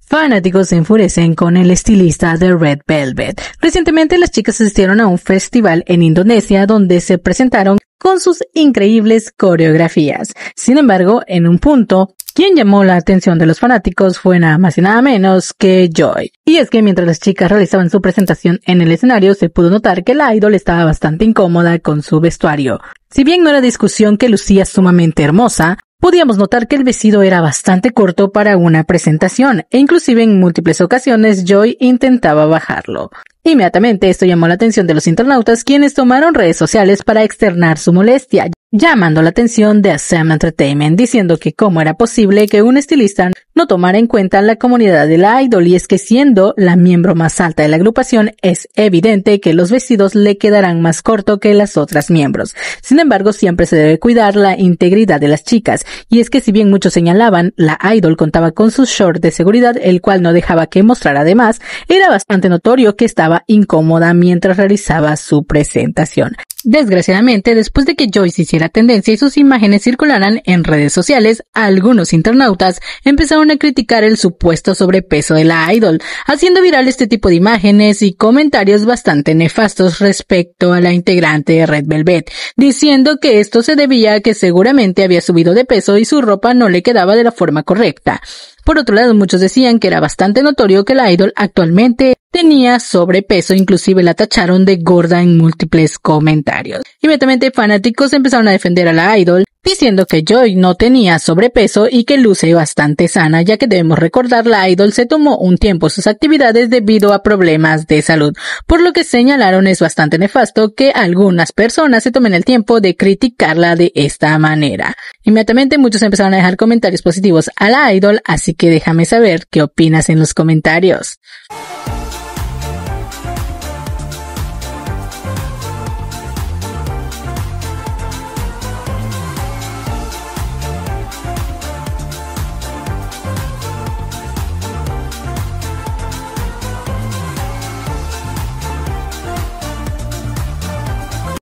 Fanáticos se enfurecen con el estilista de Red Velvet. Recientemente las chicas asistieron a un festival en Indonesia donde se presentaron con sus increíbles coreografías. Sin embargo, en un punto, quien llamó la atención de los fanáticos fue nada más y nada menos que Joy. Y es que mientras las chicas realizaban su presentación en el escenario, se pudo notar que la idol estaba bastante incómoda con su vestuario. Si bien no era discusión que lucía sumamente hermosa, Podíamos notar que el vestido era bastante corto para una presentación, e inclusive en múltiples ocasiones Joy intentaba bajarlo. Inmediatamente esto llamó la atención de los internautas quienes tomaron redes sociales para externar su molestia, llamando la atención de Assam Entertainment, diciendo que cómo era posible que un estilista no tomara en cuenta la comunidad de la idol y es que siendo la miembro más alta de la agrupación es evidente que los vestidos le quedarán más corto que las otras miembros. Sin embargo, siempre se debe cuidar la integridad de las chicas y es que si bien muchos señalaban, la idol contaba con su short de seguridad el cual no dejaba que mostrar además, era bastante notorio que estaba incómoda mientras realizaba su presentación. Desgraciadamente, después de que Joyce hiciera tendencia y sus imágenes circularan en redes sociales, algunos internautas empezaron a criticar el supuesto sobrepeso de la idol, haciendo viral este tipo de imágenes y comentarios bastante nefastos respecto a la integrante de Red Velvet, diciendo que esto se debía a que seguramente había subido de peso y su ropa no le quedaba de la forma correcta. Por otro lado, muchos decían que era bastante notorio que la idol actualmente tenía sobrepeso, inclusive la tacharon de gorda en múltiples comentarios. Inmediatamente fanáticos empezaron a defender a la idol, diciendo que Joy no tenía sobrepeso y que luce bastante sana, ya que debemos recordar la idol se tomó un tiempo sus actividades debido a problemas de salud, por lo que señalaron es bastante nefasto que algunas personas se tomen el tiempo de criticarla de esta manera. Inmediatamente muchos empezaron a dejar comentarios positivos a la idol, así que déjame saber qué opinas en los comentarios.